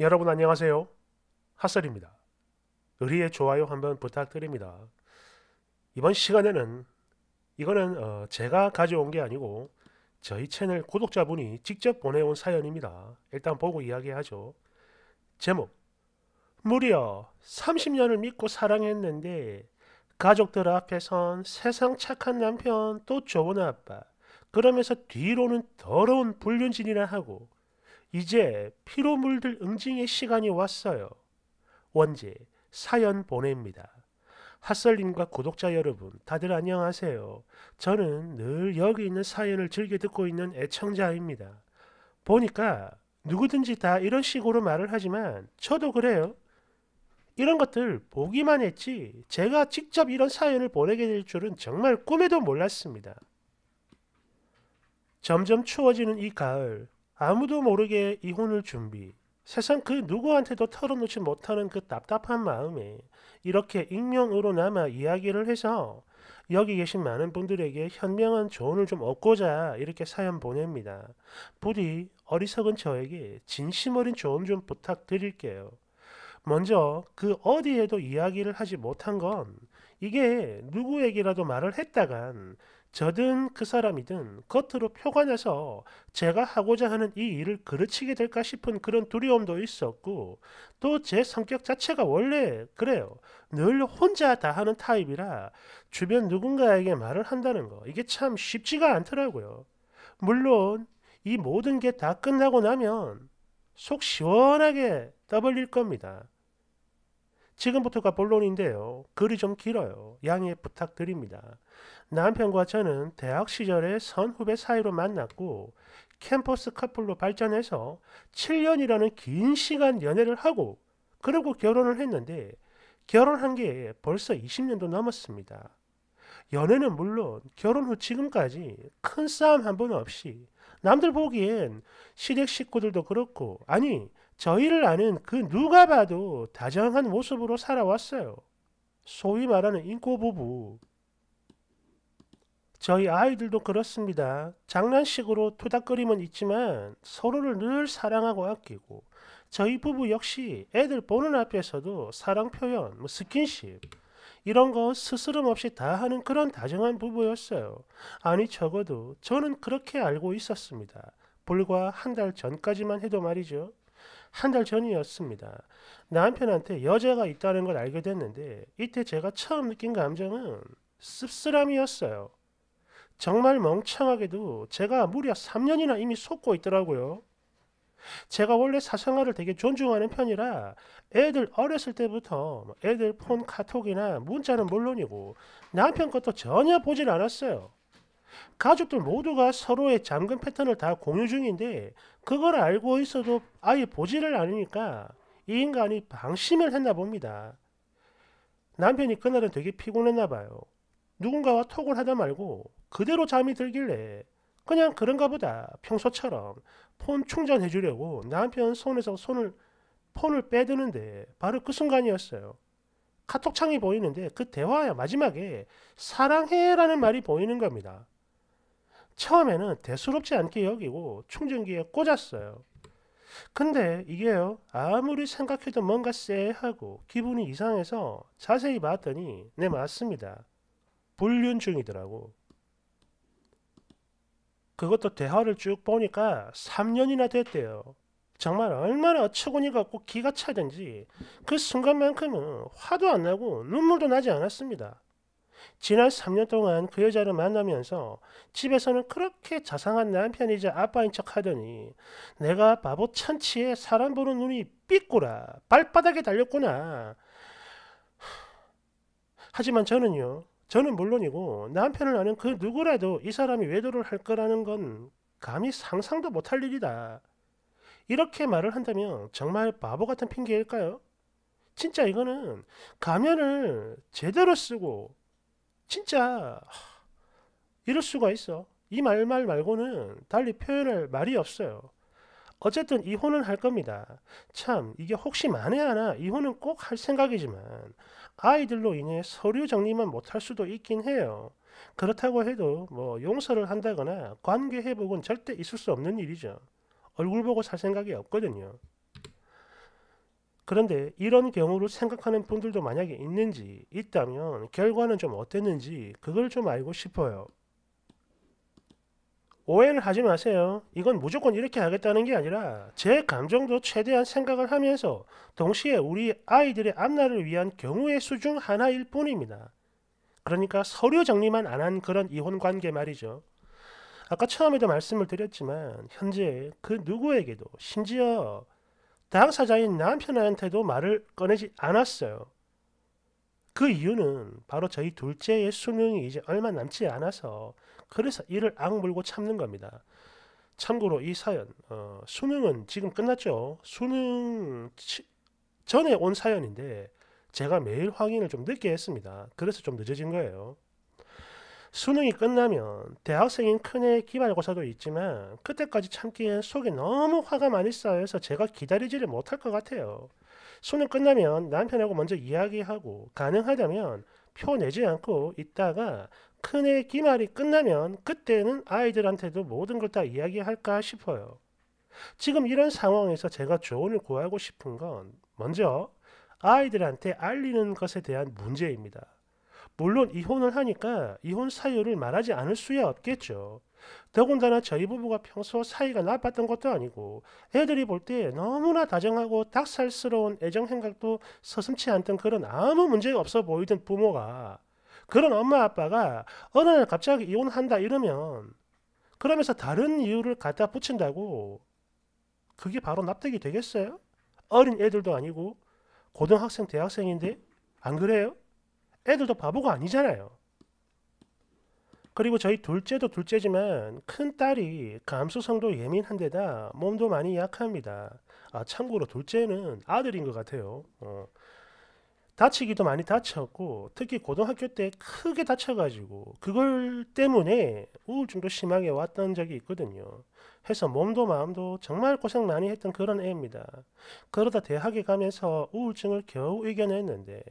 여러분 안녕하세요. 핫설입니다. 의리의 좋아요 한번 부탁드립니다. 이번 시간에는 이거는 어 제가 가져온 게 아니고 저희 채널 구독자분이 직접 보내온 사연입니다. 일단 보고 이야기하죠. 제목 무려 30년을 믿고 사랑했는데 가족들 앞에선 세상 착한 남편 또 좋은 아빠 그러면서 뒤로는 더러운 불륜진이라 하고 이제 피로 물들 응징의 시간이 왔어요. 원지 사연 보냅니다. 핫설님과 구독자 여러분 다들 안녕하세요. 저는 늘 여기 있는 사연을 즐겨 듣고 있는 애청자입니다. 보니까 누구든지 다 이런 식으로 말을 하지만 저도 그래요. 이런 것들 보기만 했지 제가 직접 이런 사연을 보내게 될 줄은 정말 꿈에도 몰랐습니다. 점점 추워지는 이 가을 아무도 모르게 이혼을 준비. 세상 그 누구한테도 털어놓지 못하는 그 답답한 마음에 이렇게 익명으로 남아 이야기를 해서 여기 계신 많은 분들에게 현명한 조언을 좀 얻고자 이렇게 사연 보냅니다. 부디 어리석은 저에게 진심 어린 조언 좀 부탁드릴게요. 먼저 그 어디에도 이야기를 하지 못한 건 이게 누구에게라도 말을 했다간 저든 그 사람이든 겉으로 표가나서 제가 하고자 하는 이 일을 그르치게 될까 싶은 그런 두려움도 있었고 또 제 성격 자체가 원래 그래요. 늘 혼자 다 하는 타입이라 주변 누군가에게 말을 한다는 거 이게 참 쉽지가 않더라고요. 물론 이 모든 게 다 끝나고 나면 속 시원하게 떠벌릴 겁니다. 지금부터가 본론인데요. 글이 좀 길어요. 양해 부탁드립니다. 남편과 저는 대학 시절에 선후배 사이로 만났고 캠퍼스 커플로 발전해서 7년이라는 긴 시간 연애를 하고 그리고 결혼을 했는데 결혼한 게 벌써 20년도 넘었습니다. 연애는 물론 결혼 후 지금까지 큰 싸움 한 번 없이 남들 보기엔 시댁 식구들도 그렇고 아니 저희를 아는 그 누가 봐도 다정한 모습으로 살아왔어요. 소위 말하는 인꼬부부. 저희 아이들도 그렇습니다. 장난식으로 투닥거림은 있지만 서로를 늘 사랑하고 아끼고 저희 부부 역시 애들 보는 앞에서도 사랑 표현, 뭐 스킨십 이런 거 스스럼 없이 다 하는 그런 다정한 부부였어요. 아니 적어도 저는 그렇게 알고 있었습니다. 불과 한 달 전까지만 해도 말이죠. 한 달 전이었습니다. 남편한테 여자가 있다는 걸 알게 됐는데 이때 제가 처음 느낀 감정은 씁쓸함이었어요. 정말 멍청하게도 제가 무려 3년이나 이미 속고 있더라고요. 제가 원래 사생활을 되게 존중하는 편이라 애들 어렸을 때부터 뭐 애들 폰 카톡이나 문자는 물론이고 남편 것도 전혀 보질 않았어요. 가족들 모두가 서로의 잠금 패턴을 다 공유 중인데 그걸 알고 있어도 아예 보지를 않으니까 이 인간이 방심을 했나 봅니다. 남편이 그날은 되게 피곤했나 봐요. 누군가와 톡을 하다 말고 그대로 잠이 들길래 그냥 그런가 보다 평소처럼 폰 충전해 주려고 남편 손에서 손을 폰을 빼드는데 바로 그 순간이었어요. 카톡창이 보이는데 그 대화의 마지막에 사랑해라는 말이 보이는 겁니다. 처음에는 대수롭지 않게 여기고 충전기에 꽂았어요. 근데 이게요 아무리 생각해도 뭔가 쎄하고 기분이 이상해서 자세히 봤더니 네 맞습니다. 불륜 중이더라고. 그것도 대화를 쭉 보니까 3년이나 됐대요. 정말 얼마나 어처구니가 없고 기가 차든지 그 순간만큼은 화도 안 나고 눈물도 나지 않았습니다. 지난 3년 동안 그 여자를 만나면서 집에서는 그렇게 자상한 남편이자 아빠인 척 하더니 내가 바보 천치에 사람 보는 눈이 삐꾸라 발바닥에 달렸구나. 하지만 저는요. 저는 물론이고 남편을 아는 그 누구라도 이 사람이 외도를 할 거라는 건 감히 상상도 못할 일이다. 이렇게 말을 한다면 정말 바보 같은 핑계일까요? 진짜 이거는 가면을 제대로 쓰고 진짜 이럴 수가 있어. 이 말 말 말고는 달리 표현할 말이 없어요. 어쨌든 이혼은 할 겁니다. 참 이게 혹시 만에 하나 이혼은 꼭 할 생각이지만 아이들로 인해 서류 정리만 못할 수도 있긴 해요. 그렇다고 해도 뭐 용서를 한다거나 관계 회복은 절대 있을 수 없는 일이죠. 얼굴 보고 살 생각이 없거든요. 그런데 이런 경우를 생각하는 분들도 만약에 있는지 있다면 결과는 좀 어땠는지 그걸 좀 알고 싶어요. 오해는 하지 마세요. 이건 무조건 이렇게 하겠다는 게 아니라 제 감정도 최대한 생각을 하면서 동시에 우리 아이들의 앞날을 위한 경우의 수 중 하나일 뿐입니다. 그러니까 서류 정리만 안 한 그런 이혼 관계 말이죠. 아까 처음에도 말씀을 드렸지만 현재 그 누구에게도 심지어 당사자인 남편한테도 말을 꺼내지 않았어요. 그 이유는 바로 저희 둘째의 수능이 이제 얼마 남지 않아서 그래서 이를 악물고 참는 겁니다. 참고로 이 사연 어, 수능은 지금 끝났죠. 수능 치, 전에 온 사연인데 제가 매일 확인을 좀 늦게 했습니다. 그래서 좀 늦어진 거예요. 수능이 끝나면 대학생인 큰애 기말고사도 있지만 그때까지 참기엔 속에 너무 화가 많이 쌓여서 제가 기다리지를 못할 것 같아요. 수능 끝나면 남편하고 먼저 이야기하고 가능하다면 표 내지 않고 있다가 큰애 기말이 끝나면 그때는 아이들한테도 모든 걸 다 이야기할까 싶어요. 지금 이런 상황에서 제가 조언을 구하고 싶은 건 먼저 아이들한테 알리는 것에 대한 문제입니다. 물론 이혼을 하니까 이혼 사유를 말하지 않을 수야 없겠죠. 더군다나 저희 부부가 평소 사이가 나빴던 것도 아니고 애들이 볼 때 너무나 다정하고 닭살스러운 애정 행각도 서슴치 않던 그런 아무 문제가 없어 보이던 부모가 그런 엄마 아빠가 어느 날 갑자기 이혼한다 이러면 그러면서 다른 이유를 갖다 붙인다고 그게 바로 납득이 되겠어요? 어린 애들도 아니고 고등학생, 대학생인데 안 그래요? 애들도 바보가 아니잖아요. 그리고 저희 둘째도 둘째지만 큰 딸이 감수성도 예민한 데다 몸도 많이 약합니다. 아, 참고로 둘째는 아들인 것 같아요. 어, 다치기도 많이 다쳤고 특히 고등학교 때 크게 다쳐가지고 그걸 때문에 우울증도 심하게 왔던 적이 있거든요. 해서 몸도 마음도 정말 고생 많이 했던 그런 애입니다. 그러다 대학에 가면서 우울증을 겨우 이겨냈는데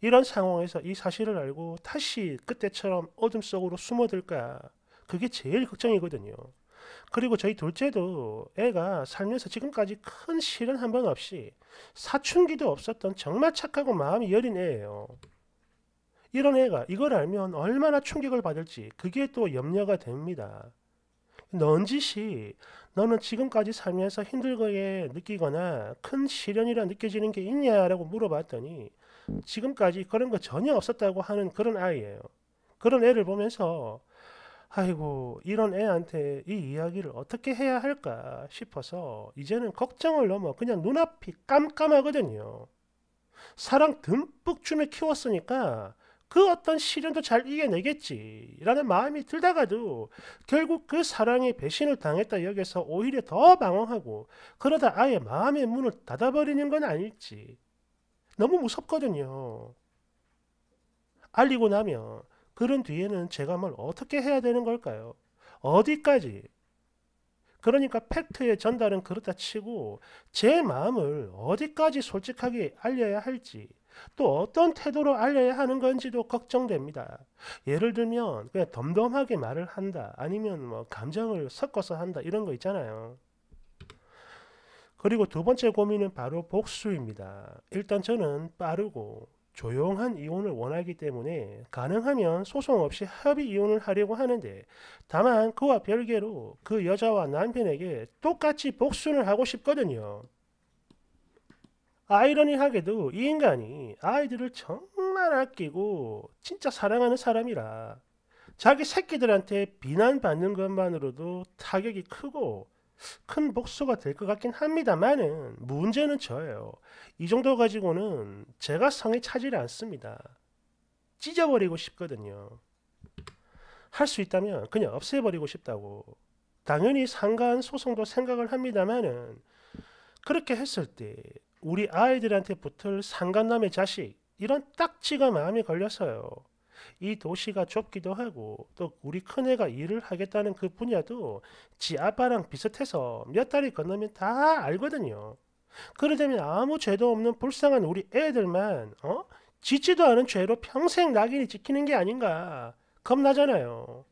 이런 상황에서 이 사실을 알고 다시 그때처럼 어둠 속으로 숨어들까 그게 제일 걱정이거든요. 그리고 저희 둘째도 애가 살면서 지금까지 큰 실은 한번 없이 사춘기도 없었던 정말 착하고 마음이 여린 애예요. 이런 애가 이걸 알면 얼마나 충격을 받을지 그게 또 염려가 됩니다. 넌지시 너는 지금까지 살면서 힘들게 느끼거나 큰 시련이라 느껴지는 게 있냐라고 물어봤더니 지금까지 그런 거 전혀 없었다고 하는 그런 아이예요. 그런 애를 보면서 아이고 이런 애한테 이 이야기를 어떻게 해야 할까 싶어서 이제는 걱정을 넘어 그냥 눈앞이 깜깜하거든요. 사랑 듬뿍 주며 키웠으니까 그 어떤 시련도 잘 이겨내겠지라는 마음이 들다가도 결국 그 사랑에 배신을 당했다 여기서 오히려 더 방황하고 그러다 아예 마음의 문을 닫아버리는 건 아닐지 너무 무섭거든요. 알리고 나면 그런 뒤에는 제가 뭘 어떻게 해야 되는 걸까요? 어디까지? 그러니까 팩트의 전달은 그렇다 치고 제 마음을 어디까지 솔직하게 알려야 할지 또 어떤 태도로 알려야 하는 건지도 걱정됩니다. 예를 들면 그냥 덤덤하게 말을 한다 아니면 뭐 감정을 섞어서 한다 이런 거 있잖아요. 그리고 두 번째 고민은 바로 복수입니다. 일단 저는 빠르고 조용한 이혼을 원하기 때문에 가능하면 소송 없이 합의 이혼을 하려고 하는데 다만 그와 별개로 그 여자와 남편에게 똑같이 복수를 하고 싶거든요. 아이러니하게도 이 인간이 아이들을 정말 아끼고 진짜 사랑하는 사람이라 자기 새끼들한테 비난받는 것만으로도 타격이 크고 큰 복수가 될 것 같긴 합니다만은 문제는 저예요. 이 정도 가지고는 제가 성에 차질 않습니다. 찢어버리고 싶거든요. 할 수 있다면 그냥 없애버리고 싶다고. 당연히 상가 소송도 생각을 합니다만은 그렇게 했을 때 우리 아이들한테 붙을 상간남의 자식 이런 딱지가 마음에 걸려서요. 이 도시가 좁기도 하고 또 우리 큰애가 일을 하겠다는 그 분야도 지 아빠랑 비슷해서 몇 달이 건너면 다 알거든요. 그러자면 아무 죄도 없는 불쌍한 우리 애들만 어? 짓지도 않은 죄로 평생 낙인이 찍히는 게 아닌가 겁나잖아요.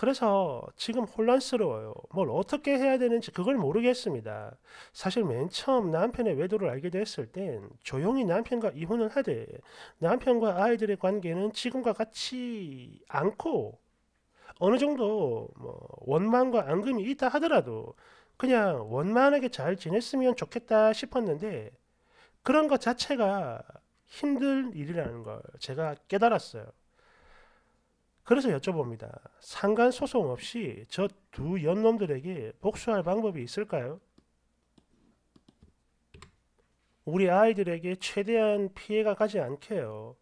그래서 지금 혼란스러워요. 뭘 어떻게 해야 되는지 그걸 모르겠습니다. 사실 맨 처음 남편의 외도를 알게 됐을 땐 조용히 남편과 이혼을 하되 남편과 아이들의 관계는 지금과 같이 않고 어느 정도 뭐 원망과 앙금이 있다 하더라도 그냥 원만하게 잘 지냈으면 좋겠다 싶었는데 그런 것 자체가 힘들 일이라는 걸 제가 깨달았어요. 그래서 여쭤봅니다. 상관 소송 없이 저 두 연놈들에게 복수할 방법이 있을까요? 우리 아이들에게 최대한 피해가 가지 않게요.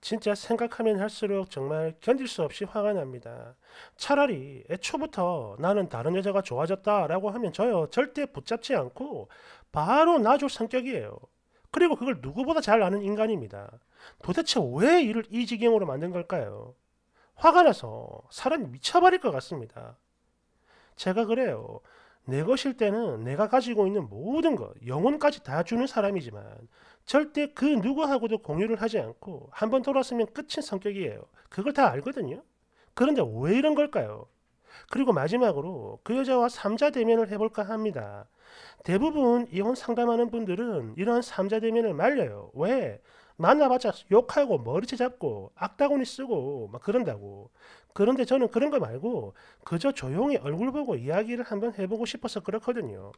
진짜 생각하면 할수록 정말 견딜 수 없이 화가 납니다. 차라리 애초부터 나는 다른 여자가 좋아졌다라고 하면 저요 절대 붙잡지 않고 바로 놔줄 성격이에요. 그리고 그걸 누구보다 잘 아는 인간입니다. 도대체 왜 이를 이 지경으로 만든 걸까요? 화가 나서 사람이 미쳐버릴 것 같습니다. 제가 그래요. 내 것일 때는 내가 가지고 있는 모든 것, 영혼까지 다 주는 사람이지만 절대 그 누구하고도 공유를 하지 않고 한번 돌았으면 끝인 성격이에요. 그걸 다 알거든요. 그런데 왜 이런 걸까요? 그리고 마지막으로 그 여자와 삼자 대면을 해볼까 합니다. 대부분 이혼 상담하는 분들은 이러한 삼자 대면을 말려요. 왜? 만나봤자 욕하고 머리채 잡고 악다구니 쓰고 막 그런다고. 그런데 저는 그런 거 말고 그저 조용히 얼굴 보고 이야기를 한번 해보고 싶어서 그렇거든요.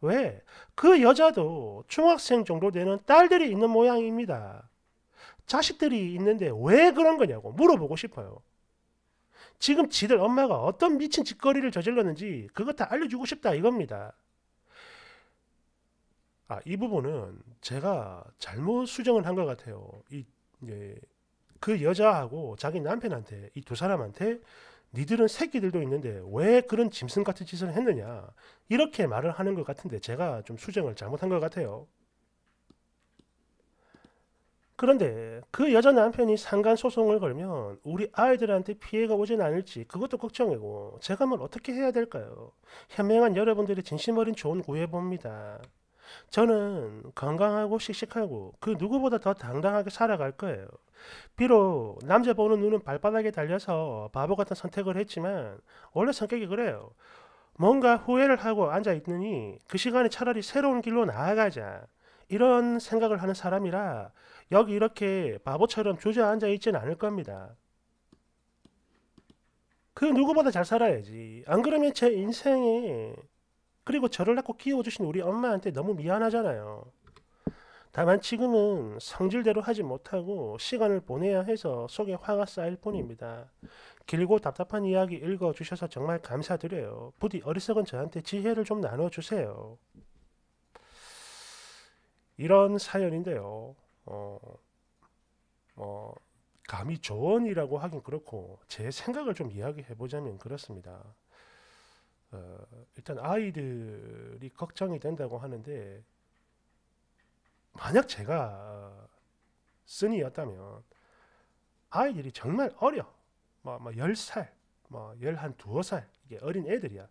왜? 그 여자도 중학생 정도 되는 딸들이 있는 모양입니다. 자식들이 있는데 왜 그런 거냐고 물어보고 싶어요. 지금 지들 엄마가 어떤 미친 짓거리를 저질렀는지 그것 다 알려주고 싶다 이겁니다. 아, 이 부분은 제가 잘못 수정을 한 것 같아요. 이, 이그 예, 여자하고 자기 남편한테, 이 두 사람한테 니들은 새끼들도 있는데 왜 그런 짐승 같은 짓을 했느냐. 이렇게 말을 하는 것 같은데 제가 좀 수정을 잘못한 것 같아요. 그런데 그 여자 남편이 상간 소송을 걸면 우리 아이들한테 피해가 오진 않을지 그것도 걱정이고 제가 뭘 어떻게 해야 될까요? 현명한 여러분들의 진심 어린 좋은 구해봅니다. 저는 건강하고 씩씩하고 그 누구보다 더 당당하게 살아갈 거예요. 비록 남자 보는 눈은 발바닥에 달려서 바보 같은 선택을 했지만 원래 성격이 그래요. 뭔가 후회를 하고 앉아 있느니 그 시간에 차라리 새로운 길로 나아가자. 이런 생각을 하는 사람이라 여기 이렇게 바보처럼 주저앉아 있진 않을 겁니다. 그 누구보다 잘 살아야지. 안 그러면 제 인생에 그리고 저를 낳고 키워주신 우리 엄마한테 너무 미안하잖아요. 다만 지금은 성질대로 하지 못하고 시간을 보내야 해서 속에 화가 쌓일 뿐입니다. 길고 답답한 이야기 읽어주셔서 정말 감사드려요. 부디 어리석은 저한테 지혜를 좀 나눠주세요. 이런 사연인데요. 어, 뭐, 감히 조언이라고 하긴 그렇고, 제 생각을 좀 이야기해보자면 그렇습니다. 어, 일단 아이들이 걱정이 된다고 하는데 만약 제가 어, 쓰니였다면 아이들이 정말 어려 막1살 뭐, 뭐 막 뭐 열한 살 이게 어린 애들이야.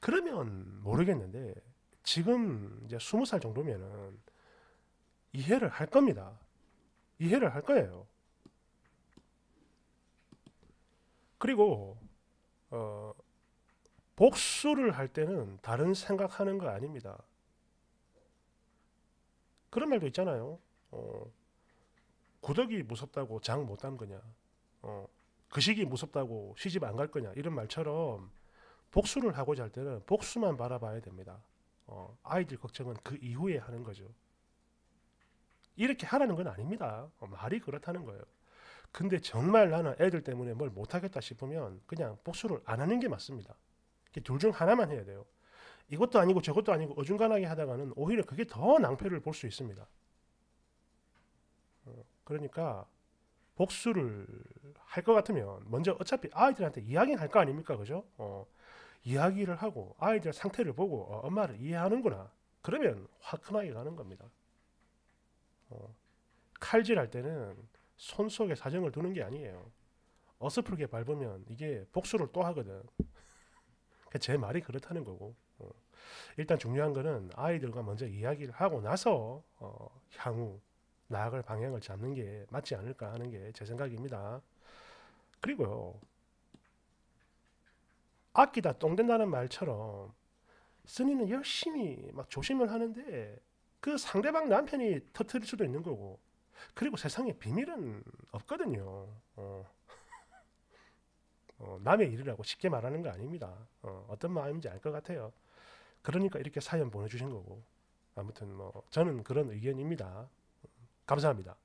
그러면 모르겠는데 지금 이제 스무 살 정도면은 이해를 할 겁니다. 이해를 할 거예요. 그리고 어 복수를 할 때는 다른 생각하는 거 아닙니다. 그런 말도 있잖아요. 어, 구덕이 무섭다고 장 못 담그냐. 어, 그식이 무섭다고 시집 안 갈 거냐. 이런 말처럼 복수를 하고자 할 때는 복수만 바라봐야 됩니다. 어, 아이들 걱정은 그 이후에 하는 거죠. 이렇게 하라는 건 아닙니다. 어, 말이 그렇다는 거예요. 근데 정말 나는 애들 때문에 뭘 못하겠다 싶으면 그냥 복수를 안 하는 게 맞습니다. 둘중 하나만 해야 돼요. 이것도 아니고 저것도 아니고 어중간하게 하다가는 오히려 그게 더 낭패를 볼 수 있습니다. 어, 그러니까 복수를 할 것 같으면 먼저 어차피 아이들한테 이야기는 할거 아닙니까? 그죠? 어, 이야기를 하고 아이들 상태를 보고 어, 엄마를 이해하는구나. 그러면 화끈하게 가는 겁니다. 어, 칼질할 때는 손 속에 사정을 두는 게 아니에요. 어설프게 밟으면 이게 복수를 또 하거든. 그러니까 제 말이 그렇다는 거고 어, 일단 중요한 거는 아이들과 먼저 이야기를 하고 나서 어, 향후 나아갈 방향을 잡는 게 맞지 않을까 하는 게 제 생각입니다. 그리고요. 아끼다 똥된다는 말처럼 스니는 열심히 막 조심을 하는데 그 상대방 남편이 터트릴 수도 있는 거고 그리고 세상에 비밀은 없거든요. 어. 어, 남의 일이라고 쉽게 말하는 거 아닙니다. 어, 떤 마음인지 알 것 같아요. 그러니까 이렇게 사연 보내주신 거고 아무튼 뭐 저는 그런 의견입니다. 감사합니다.